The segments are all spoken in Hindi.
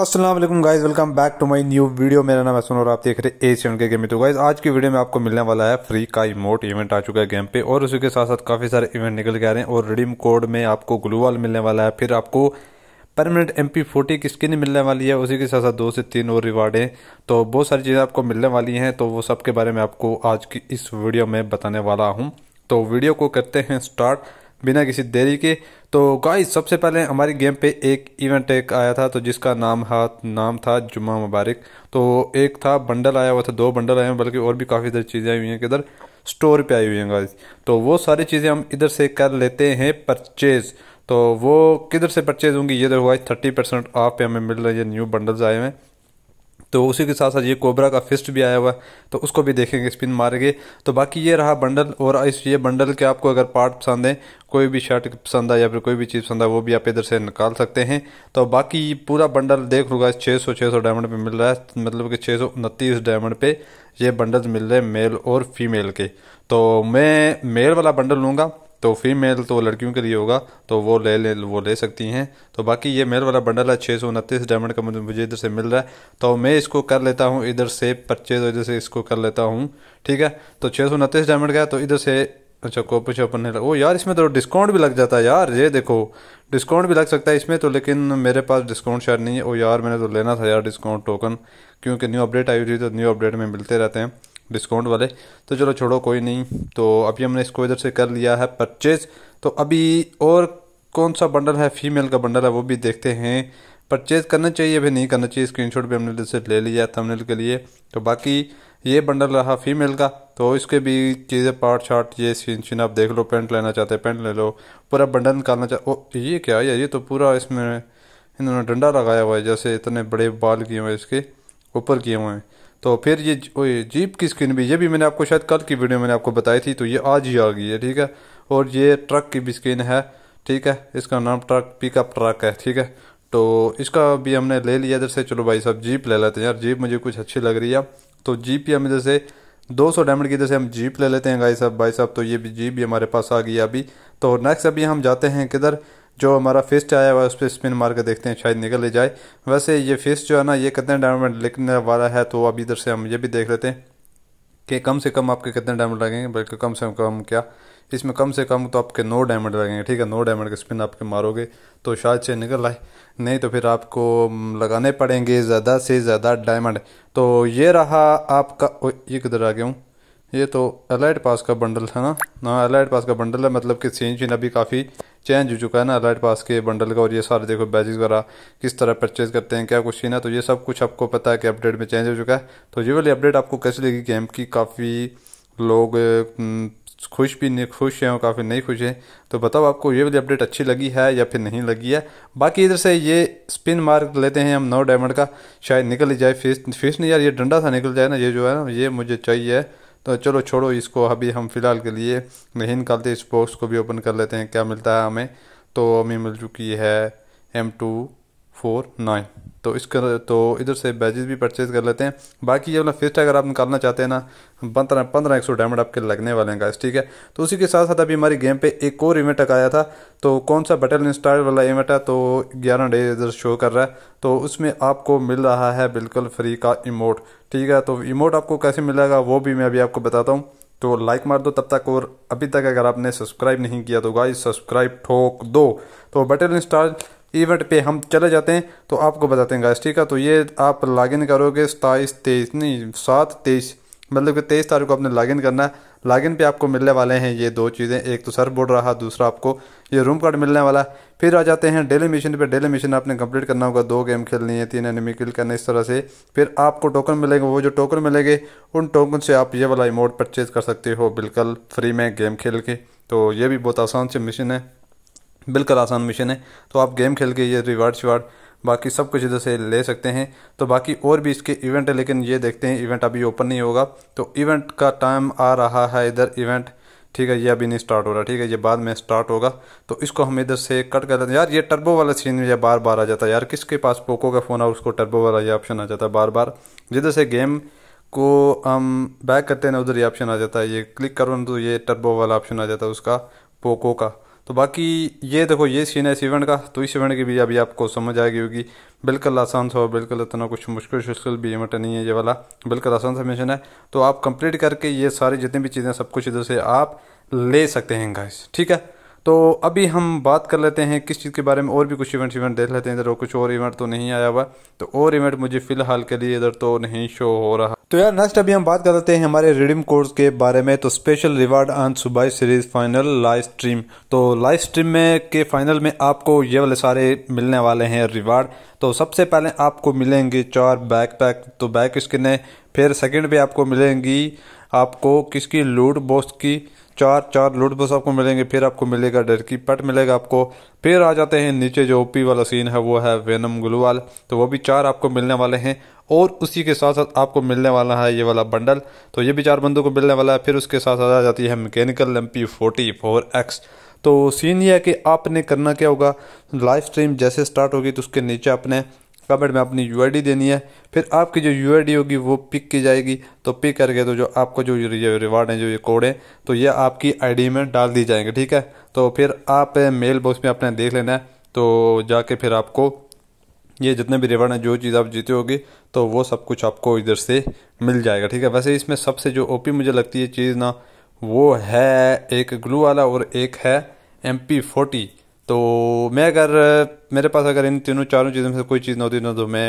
Aslam guys welcome back to my new video मेरा नाम है और आप देख रहे एशियन के गेम तो गाइज़ आज की वीडियो में आपको मिलने वाला है फ्री का इमोट इवेंट आ चुका है गेम पे और उसी के साथ साथ काफ़ी सारे इवेंट निकल के आ रहे हैं और रिडीम कोड में आपको ग्लूवाल मिलने वाला है फिर आपको परमानेंट एम पी फोर्टी की स्किन मिलने वाली है उसी के साथ साथ दो से तीन और रिवार्ड हैं तो बहुत सारी चीज़ें आपको मिलने वाली हैं तो वो सब के बारे में आपको आज की इस वीडियो में बताने वाला हूँ तो वीडियो को करते हैं स्टार्ट बिना किसी देरी के तो गाइस सबसे पहले हमारी गेम पे एक इवेंट एक आया था तो जिसका नाम हाथ नाम था जुमा मुबारक तो एक था बंडल आया हुआ था दो बंडल आए हैं बल्कि और भी काफ़ी सारी चीज़ें आई हुई हैं किधर स्टोर पे आई हुई हैं गाइस तो वो सारी चीज़ें हम इधर से कर लेते हैं परचेज़ तो वो किधर से परचेज़ होंगी ये देखो गाइस थर्टी परसेंट ऑफ पे हमें मिल रहे हैं न्यू बंडल्स आए हुए हैं तो उसी के साथ साथ ये कोबरा का फिस्ट भी आया हुआ है तो उसको भी देखेंगे स्पिन मारेंगे तो बाकी ये रहा बंडल और इस ये बंडल के आपको अगर पार्ट पसंद है कोई भी शर्ट पसंद है या फिर कोई भी चीज़ पसंद है वो भी आप इधर से निकाल सकते हैं तो बाकी पूरा बंडल देख लूगा छः सौ छः सौ डायमंड पर मिल रहा है मतलब कि छः सौ उनतीस डायमंड पे ये बंडल मिल रहे हैं मेल और फीमेल के तो मैं मेल वाला बंडल लूँगा तो फीमेल तो लड़कियों के लिए होगा तो वो ले ले वो ले सकती हैं तो बाकी ये मेल वाला बंडल है छः सौ उनतीस डायमंड का मुझे इधर से मिल रहा है तो मैं इसको कर लेता हूँ इधर से परचेज और इधर से इसको कर लेता हूँ ठीक है तो छः सौ उनतीस डायमंड का तो इधर से अच्छा कॉपर ओपन नहीं ओ यार इसमें तो डिस्काउंट भी लग जाता है यार ये देखो डिस्काउंट भी लग सकता है इसमें तो लेकिन मेरे पास डिस्काउंट शायद नहीं है ओ यार मैंने तो लेना था यार डिस्काउंट टोकन क्योंकि न्यू अपडेट आई हुई थी तो न्यू अपडेट में मिलते रहते हैं डिस्काउंट वाले तो चलो छोड़ो कोई नहीं तो अभी हमने इसको इधर से कर लिया है परचेज़ तो अभी और कौन सा बंडल है फीमेल का बंडल है वो भी देखते हैं परचेज़ करना चाहिए भी नहीं करना चाहिए स्क्रीन भी हमने से ले लिया है के लिए तो बाकी ये बंडल रहा फीमेल का तो इसके भी चीज़ें पार्ट शार्ट ये सीन शीन आप देख लो पेंट लेना चाहते हैं पेंट ले लो पूरा बंडल निकालना चाहते ये क्या है ये तो पूरा इसमें इन्होंने डंडा लगाया हुआ है जैसे इतने बड़े बाल किए हुए इसके ऊपर किए हुए हैं तो फिर ये ओए जीप की स्क्रीन भी ये भी मैंने आपको शायद कल की वीडियो मैंने आपको बताई थी तो ये आज ही आ गई है ठीक है और ये ट्रक की भी स्क्रीन है ठीक है इसका नाम ट्रक पिकअप ट्रक है ठीक है तो इसका भी हमने ले लिया इधर से चलो भाई साहब जीप ले लेते हैं यार जीप मुझे कुछ अच्छी लग रही है तो जीप ही हम इधर से सौ डायमंड की इधर से हम जीप ले लेते हैं भाई साहब भाई साहब तो ये भी जीप भी हमारे पास आ गई अभी तो नेक्स्ट अभी हम जाते हैं किधर जो हमारा फिस्ट आया हुआ है उस पर स्पिन मार कर देखते हैं शायद निकल ही जाए वैसे ये फिस्ट जो है ना ये कितने डायमंड लिखने वाला है तो अब इधर से हम ये भी देख लेते हैं कि कम से कम आपके कितने डायमंड लगेंगे बल्कि कम से कम क्या इसमें कम से कम तो आपके नौ डायमंड लगेंगे ठीक है नौ डायमंड के स्पिन आपके मारोगे तो शायद से निकल आए नहीं तो फिर आपको लगाने पड़ेंगे ज़्यादा से ज़्यादा डायमंड तो ये रहा आपका ओ, ये किधर आ गया हूँ ये तो अलाइट पास का बंडल है ना हाँ अलाइट पास का बंडल है मतलब कि सीन चीन अभी काफ़ी चेंज हो चुका है ना राइट पास के बंडल का और ये सारे देखो बैजेस वगैरह किस तरह परचेज करते हैं क्या कुछ ना तो ये सब कुछ आपको पता है कि अपडेट में चेंज हो चुका है तो ये वाली अपडेट आपको कैसी लगी गेम की काफ़ी लोग खुश भी नहीं खुश हैं और काफ़ी नहीं खुश हैं तो बताओ आपको ये वाली अपडेट अच्छी लगी है या फिर नहीं लगी है बाकी इधर से ये स्पिन मार्क लेते हैं हम नौ डायमंड का शायद निकल ही जाए फिश फिश नहीं यार ये डंडा सा निकल जाए ना ये जो है ना ये मुझे चाहिए तो चलो छोड़ो इसको अभी हम फ़िलहाल के लिए नहीं निकालते इस बॉक्स को भी ओपन कर लेते हैं क्या मिलता है हमें तो हमें मिल चुकी है एम टू फोर नाइन तो इसका तो इधर से बैजेस भी परचेज़ कर लेते हैं बाकी ये वाला फिस्ट अगर आप निकालना चाहते हैं ना पंद्रह पंद्रह एक सौ डायमंड आपके लगने वाले हैं गाइस ठीक है तो उसी के साथ साथ अभी हमारी गेम पे एक और इवेंट आया था तो कौन सा बटल इंस्टॉल वाला इवेंट है तो ग्यारह डे इधर शो कर रहा है तो उसमें आपको मिल रहा है बिल्कुल फ्री का इमोट ठीक है तो इमोट आपको कैसे मिलेगा वो भी मैं अभी आपको बताता हूँ तो लाइक मार दो तब तक और अभी तक अगर आपने सब्सक्राइब नहीं किया तो गाइस सब्सक्राइब ठोक दो तो बटल इंस्टॉल इवेंट पे हम चले जाते हैं तो आपको बताते हैं गाइस ठीक है तो ये आप लॉगिन करोगे सताईस तेईस नहीं सात तेईस मतलब कि तेईस तारीख को आपने लॉगिन करना है लॉगिन पे आपको मिलने वाले हैं ये दो चीज़ें एक तो सर बोर्ड रहा दूसरा आपको ये रूम कार्ड मिलने वाला है फिर आ जाते हैं डेली मिशन पे डेली मिशन आपने कंप्लीट करना होगा दो गेम खेलनी है तीन एनिमी किल करना इस तरह से फिर आपको टोकन मिलेंगे वो जो टोकन मिलेंगे उन टोकन से आप ये वाला इमोट परचेज़ कर सकते हो बिल्कुल फ्री में गेम खेल के तो ये भी बहुत आसान से मिशन है बिल्कुल आसान मिशन है तो आप गेम खेल के ये रिवार्ड शिवार्ड बाकी सब कुछ इधर से ले सकते हैं तो बाकी और भी इसके इवेंट है लेकिन ये देखते हैं इवेंट अभी ओपन नहीं होगा तो इवेंट का टाइम आ रहा है इधर इवेंट ठीक है ये अभी नहीं स्टार्ट हो रहा ठीक है ये बाद में स्टार्ट होगा तो इसको हम इधर से कट कर देते हैं यार ये टर्बो वाला सीन में यह बार बार आ जाता है यार किसके पास पोको का फ़ोन है उसको टर्बो वाला ये ऑप्शन आ जाता है बार बार जिधर से गेम को हम बैक करते हैं ना उधर ये ऑप्शन आ जाता है ये क्लिक करो ना तो ये टर्बो वाला ऑप्शन आ जाता है उसका पोको का तो बाकी ये देखो ये सीन है इस इवेंट का तो इस इवेंट की भी अभी आपको समझ आएगी होगी बिल्कुल आसान था और बिल्कुल इतना कुछ मुश्किल शुश्किल भी इवेंट नहीं है ये वाला बिल्कुल आसान सा मिशन है तो आप कंप्लीट करके ये सारी जितनी भी चीज़ें सब कुछ इधर से आप ले सकते हैं गाइस ठीक है तो अभी हम बात कर लेते हैं किस चीज़ के बारे में और भी कुछ इवेंट इवेंट देख लेते हैं इधर कुछ और इवेंट तो नहीं आया हुआ तो और इवेंट मुझे फ़िलहाल के लिए इधर तो नहीं शो हो रहा तो यार नेक्स्ट अभी हम बात कर लेते हैं हमारे रिडीम कोर्स के बारे में तो स्पेशल रिवार्ड ऑन सुबाई सीरीज फाइनल लाइव स्ट्रीम तो लाइव स्ट्रीम में के फाइनल में आपको ये वाले सारे मिलने वाले हैं रिवार्ड तो सबसे पहले आपको मिलेंगे चार पैक तो बैक स्किन फिर सेकेंड भी आपको मिलेंगी आपको किसकी लूट बोस्ट की चार चार बस आपको मिलेंगे फिर आपको मिलेगा की पट मिलेगा आपको फिर आ जाते हैं नीचे जो ओपी वाला सीन है वो है वेनम गुलवाल तो वो भी चार आपको मिलने वाले हैं और उसी के साथ साथ आपको मिलने वाला है ये वाला बंडल तो ये भी चार बंदों को मिलने वाला है फिर उसके साथ साथ आ जाती है mechanical MP forty four X तो सीन ये है कि आपने करना क्या होगा लाइव स्ट्रीम जैसे स्टार्ट होगी तो उसके नीचे आपने कमेंट में अपनी यू देनी है फिर आपकी जो यू होगी वो पिक की जाएगी तो पिक करके तो जो आपको जो रिवार्ड है जो ये कोड है तो ये आपकी आईडी में डाल दी जाएंगे ठीक है तो फिर आप मेल बॉक्स में अपने देख लेना है तो जाके फिर आपको ये जितने भी रिवार्ड हैं जो चीज़ आप जीते होगी तो वो सब कुछ आपको इधर से मिल जाएगा ठीक है वैसे इसमें सबसे जो ओपी मुझे लगती है चीज़ ना वो है एक ग्लू वाला और एक है एम पी फोर्टी तो मैं अगर मेरे पास अगर इन तीनों चारों चीज़ों में से कोई चीज़ ना होती ना तो मैं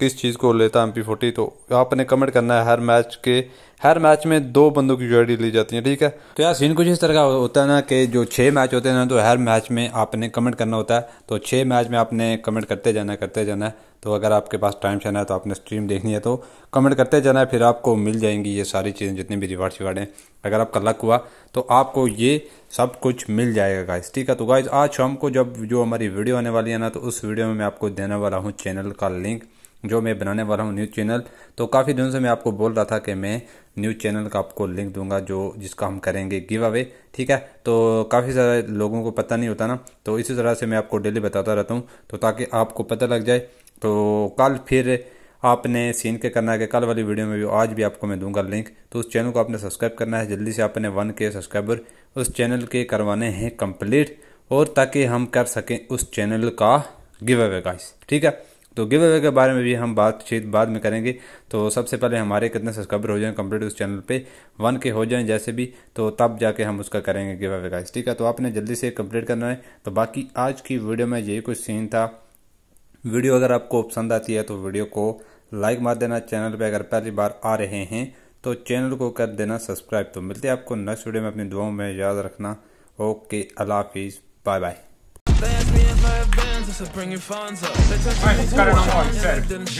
किस चीज़ को लेता है एम फोर्टी तो आपने कमेंट करना है हर मैच के हर मैच में दो बंदों की यूआईडी ली जाती है ठीक है तो यार सीन कुछ इस तरह का होता है ना कि जो छः मैच होते हैं ना तो हर मैच में आपने कमेंट करना होता है तो छः मैच में आपने कमेंट करते जाना है करते जाना है तो अगर आपके पास टाइम चाहना है तो आपने स्ट्रीम देखनी है तो कमेंट करते जाना है फिर आपको मिल जाएंगी ये सारी चीज़ें जितनी भी रिवार्ड शिवार्ड हैं अगर आपका लक हुआ तो आपको ये सब कुछ मिल जाएगा गाइस ठीक है तो गाइज आज शाम को जब जो हमारी वीडियो आने वाली है ना तो उस वीडियो में मैं आपको देने वाला हूँ चैनल का लिंक जो मैं बनाने वाला हूँ न्यूज़ चैनल तो काफ़ी दिनों से मैं आपको बोल रहा था कि मैं न्यूज़ चैनल का आपको लिंक दूंगा जो जिसका हम करेंगे गिव अवे ठीक है तो काफ़ी सारे लोगों को पता नहीं होता ना तो इसी तरह से मैं आपको डेली बताता रहता हूँ तो ताकि आपको पता लग जाए तो कल फिर आपने सीन के करना है कि कल वाली वीडियो में भी आज भी आपको मैं दूंगा लिंक तो उस चैनल को आपने सब्सक्राइब करना है जल्दी से आपने वन के सब्सक्राइबर उस चैनल के करवाने हैं कंप्लीट और ताकि हम कर सकें उस चैनल का गिव अवे गाइस ठीक है तो गिव अवे के बारे में भी हम बातचीत बाद में करेंगे तो सबसे पहले हमारे कितने सब्सक्राइबर हो जाएं कंप्लीट उस चैनल पे वन के हो जाएं जैसे भी तो तब जाके हम उसका करेंगे गिव अवे का ठीक है तो आपने जल्दी से कंप्लीट करना है तो बाकी आज की वीडियो में यही कुछ सीन था वीडियो अगर आपको पसंद आती है तो वीडियो को लाइक मार देना चैनल पर अगर पहली बार आ रहे हैं तो चैनल को कर देना सब्सक्राइब तो मिलते हैं आपको नेक्स्ट वीडियो में अपनी दुआओं में याद रखना ओके अल्लाह हाफिज़ bye bye Alright, esse cara não morre, said.